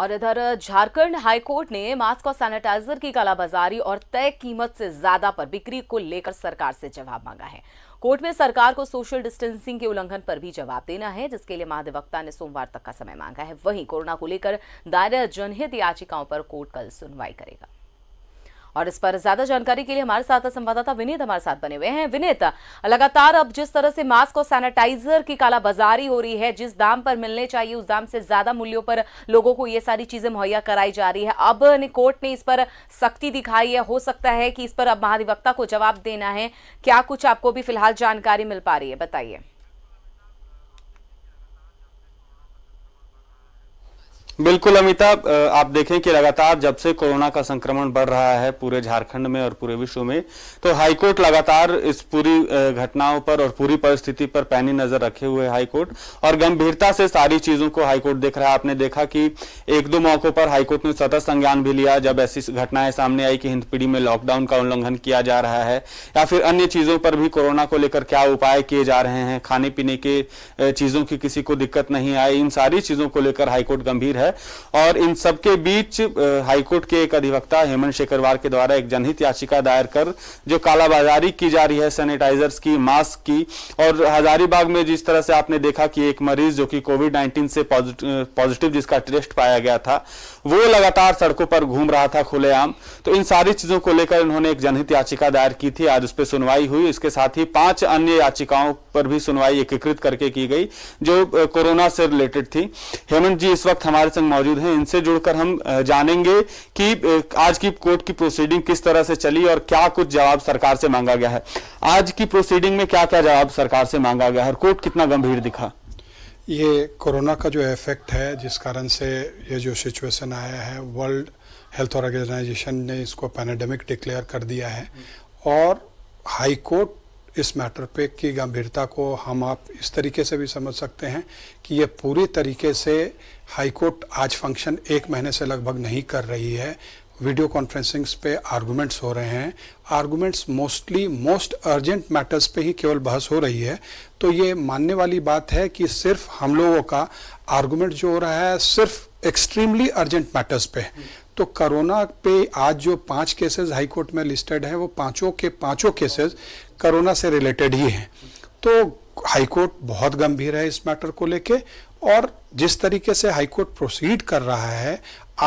और इधर झारखंड हाईकोर्ट ने मास्क और सैनिटाइजर की कालाबाजारी और तय कीमत से ज्यादा पर बिक्री को लेकर सरकार से जवाब मांगा है कोर्ट में सरकार को सोशल डिस्टेंसिंग के उल्लंघन पर भी जवाब देना है जिसके लिए महाधिवक्ता ने सोमवार तक का समय मांगा है वहीं कोरोना को लेकर दायर जनहित याचिकाओं पर कोर्ट कल सुनवाई करेगा और इस पर ज्यादा जानकारी के लिए हमारे साथ संवाददाता विनीत हमारे साथ बने हुए हैं विनीत लगातार अब जिस तरह से मास्क और सैनिटाइजर की कालाबाजारी हो रही है जिस दाम पर मिलने चाहिए उस दाम से ज्यादा मूल्यों पर लोगों को ये सारी चीजें मुहैया कराई जा रही है अब ने कोर्ट ने इस पर सख्ती दिखाई है हो सकता है कि इस पर अब महाधिवक्ता को जवाब देना है क्या कुछ आपको भी फिलहाल जानकारी मिल पा रही है बताइए बिल्कुल अमिताभ आप देखें कि लगातार जब से कोरोना का संक्रमण बढ़ रहा है पूरे झारखंड में और पूरे विश्व में तो हाईकोर्ट लगातार इस पूरी घटनाओं पर और पूरी परिस्थिति पर पैनी नजर रखे हुए हाईकोर्ट और गंभीरता से सारी चीजों को हाईकोर्ट देख रहा है आपने देखा कि एक दो मौकों पर हाईकोर्ट ने स्वतः संज्ञान भी लिया जब ऐसी घटनाएं सामने आई कि हिंदपीढ़ी में लॉकडाउन का उल्लंघन किया जा रहा है या फिर अन्य चीजों पर भी कोरोना को लेकर क्या उपाय किए जा रहे हैं खाने पीने के चीजों की किसी को दिक्कत नहीं आई इन सारी चीजों को लेकर हाईकोर्ट गंभीर है है और इन सबके बीच हाईकोर्ट के एक अधिवक्ता हेमंत शेखरवार के द्वारा एक जनहित याचिका दायर कर जो कालाबाजारी की जा रही है सैनिटाइजर्स की मास्क की और हजारीबाग में जिस तरह से आपने देखा कि एक मरीज जो कि कोविड नाइन्टीन से पॉजिटिव जिसका टेस्ट पाया गया था वो लगातार सड़कों पर घूम रहा था खुलेआम तो इन सारी चीजों को लेकर इन्होंने एक जनहित याचिका दायर की थी आज उस पर सुनवाई हुई इसके साथ ही पांच अन्य याचिकाओं पर भी सुनवाई एकीकृत करके की गई जो कोरोना से रिलेटेड थी हेमंत जी इस वक्त हमारे संग मौजूद हैं इनसे जुड़कर हम जानेंगे कि आज की कोर्ट की प्रोसीडिंग किस तरह से चली और क्या कुछ जवाब सरकार से मांगा गया है आज की प्रोसीडिंग में क्या क्या जवाब सरकार से मांगा गया है और कोर्ट कितना गंभीर दिखा ये कोरोना का जो इफेक्ट है जिस कारण से ये जो सिचुएशन आया है वर्ल्ड हेल्थ ऑर्गेनाइजेशन ने इसको पैनाडेमिक डिक्लेयर कर दिया है और हाई कोर्ट इस मैटर पे की गंभीरता को हम आप इस तरीके से भी समझ सकते हैं कि ये पूरी तरीके से हाईकोर्ट आज फंक्शन एक महीने से लगभग नहीं कर रही है वीडियो कॉन्फ्रेंसिंग्स पे आर्गूमेंट्स हो रहे हैं arguments mostly most urgent matters पे ही केवल बहस हो रही है तो ये मानने वाली बात है कि सिर्फ हम लोगों का आर्गूमेंट जो हो रहा है सिर्फ एक्सट्रीमली अर्जेंट मैटर्स पे तो कोरोना पे आज जो पांच केसेस हाईकोर्ट में लिस्टेड हैं वो पांचों के पांचों केसेस कोरोना से रिलेटेड ही हैं तो हाईकोर्ट बहुत गंभीर है इस मैटर को लेके और जिस तरीके से हाईकोर्ट प्रोसीड कर रहा है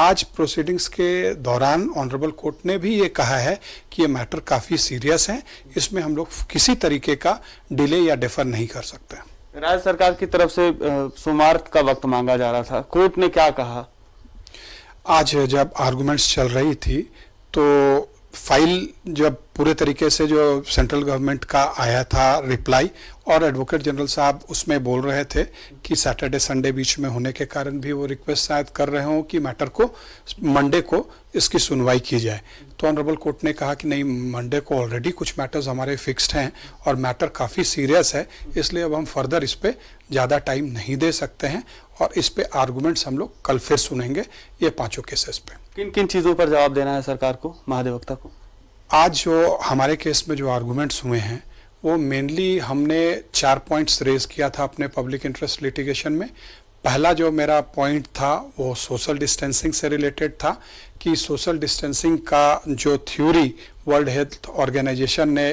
आज प्रोसीडिंग्स के दौरान ऑनरेबल कोर्ट ने भी ये कहा है कि ये मैटर काफ़ी सीरियस है इसमें हम लोग किसी तरीके का डिले या डिफर नहीं कर सकते राज्य सरकार की तरफ से सुमार्थ का वक्त मांगा जा रहा था कोर्ट ने क्या कहा आज जब आर्गूमेंट्स चल रही थी तो फाइल जब पूरे तरीके से जो सेंट्रल गवर्नमेंट का आया था रिप्लाई और एडवोकेट जनरल साहब उसमें बोल रहे थे कि सैटरडे संडे बीच में होने के कारण भी वो रिक्वेस्ट शायद कर रहे हों कि मैटर को मंडे को इसकी सुनवाई की जाए तो ऑनरेबल कोर्ट ने कहा कि नहीं मंडे को ऑलरेडी कुछ मैटर्स हमारे फिक्स्ड हैं और मैटर काफ़ी सीरियस है इसलिए अब हम फर्दर इस पर ज़्यादा टाइम नहीं दे सकते हैं और इस पर आर्गूमेंट्स हम लोग कल फिर सुनेंगे ये पाँचों केसेस पे किन किन चीज़ों पर जवाब देना है सरकार को महाधिवक्ता को आज जो हमारे केस में जो आर्गूमेंट्स हुए हैं वो मेनली हमने चार पॉइंट्स रेज किया था अपने पब्लिक इंटरेस्ट लिटिगेशन में पहला जो मेरा पॉइंट था वो सोशल डिस्टेंसिंग से रिलेटेड था कि सोशल डिस्टेंसिंग का जो थ्योरी वर्ल्ड हेल्थ ऑर्गेनाइजेशन ने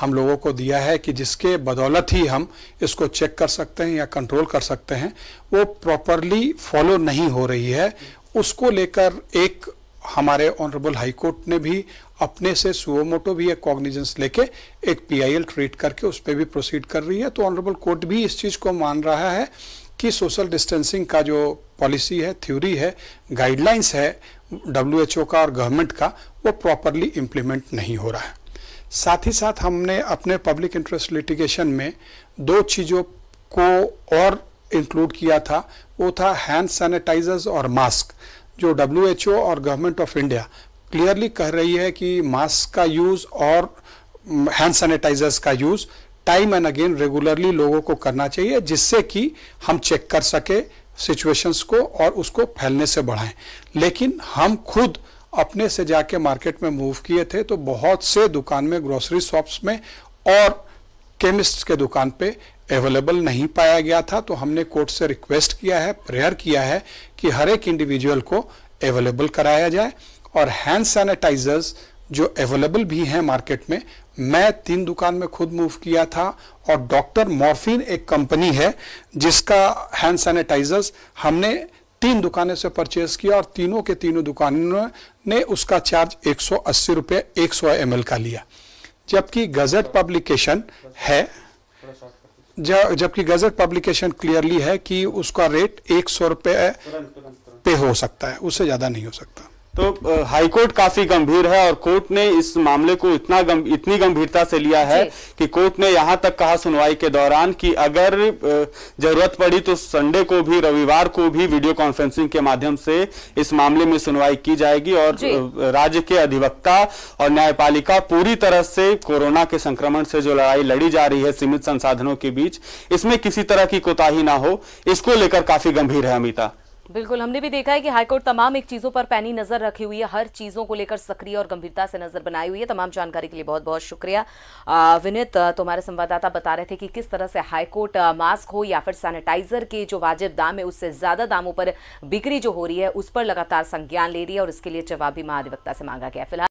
हम लोगों को दिया है कि जिसके बदौलत ही हम इसको चेक कर सकते हैं या कंट्रोल कर सकते हैं वो प्रॉपरली फॉलो नहीं हो रही है उसको लेकर एक हमारे ऑनरेबल हाईकोर्ट ने भी अपने से सुओमोटो भी एक कॉग्निजेंस लेके एक पीआईएल ट्रीट करके उस पर भी प्रोसीड कर रही है तो ऑनरेबल कोर्ट भी इस चीज़ को मान रहा है कि सोशल डिस्टेंसिंग का जो पॉलिसी है थ्योरी है गाइडलाइंस है डब्ल्यू का और गवर्नमेंट का वो प्रॉपरली इम्प्लीमेंट नहीं हो रहा है साथ ही साथ हमने अपने पब्लिक इंटरेस्ट लिटिगेशन में दो चीज़ों को और इंक्लूड किया था वो था हैंड सैनिटाइजर्स और मास्क जो डब्ल्यू और गवर्नमेंट ऑफ इंडिया क्लियरली कह रही है कि मास्क का यूज़ और हैंड mm, सैनिटाइजर्स का use time and again regularly लोगों को करना चाहिए जिससे कि हम चेक कर सके सिचुएशंस को और उसको फैलने से बढ़ाएं लेकिन हम खुद अपने से जाके मार्केट में मूव किए थे तो बहुत से दुकान में ग्रोसरी शॉप्स में और केमिस्ट के दुकान पे अवेलेबल नहीं पाया गया था तो हमने कोर्ट से रिक्वेस्ट किया है प्रेयर किया है कि हर एक इंडिविजुअल को अवेलेबल कराया जाए और हैंड सैनिटाइजर्स जो अवेलेबल भी हैं मार्केट में मैं तीन दुकान में खुद मूव किया था और डॉक्टर मॉर्फिन एक कंपनी है जिसका हैंड सैनिटाइजर्स हमने तीन दुकानें से परचेज किया और तीनों के तीनों दुकानों ने उसका चार्ज एक सौ अस्सी रुपये एक सौ एम का लिया जबकि गजट पब्लिकेशन है जबकि गजट पब्लिकेशन क्लियरली है कि उसका रेट एक सौ रुपये पे हो सकता है उससे ज़्यादा नहीं हो सकता तो हाईकोर्ट काफी गंभीर है और कोर्ट ने इस मामले को इतना गंग, इतनी गंभीरता से लिया है कि कोर्ट ने यहां तक कहा सुनवाई के दौरान कि अगर जरूरत पड़ी तो संडे को भी रविवार को भी वीडियो कॉन्फ्रेंसिंग के माध्यम से इस मामले में सुनवाई की जाएगी और राज्य के अधिवक्ता और न्यायपालिका पूरी तरह से कोरोना के संक्रमण से जो लड़ाई लड़ी जा रही है सीमित संसाधनों के बीच इसमें किसी तरह की कोताही ना हो इसको लेकर काफी गंभीर है अमिता बिल्कुल हमने भी देखा है कि हाईकोर्ट तमाम एक चीज़ों पर पैनी नज़र रखी हुई है हर चीज़ों को लेकर सक्रिय और गंभीरता से नज़र बनाई हुई है तमाम जानकारी के लिए बहुत बहुत शुक्रिया विनित तुम्हारे संवाददाता बता रहे थे कि किस तरह से हाईकोर्ट मास्क हो या फिर सैनिटाइजर के जो वाजिब दाम है उससे ज़्यादा दामों पर बिक्री जो हो रही है उस पर लगातार संज्ञान ले रही है और इसके लिए जवाब भी महाधिवक्ता से मांगा गया फिलहाल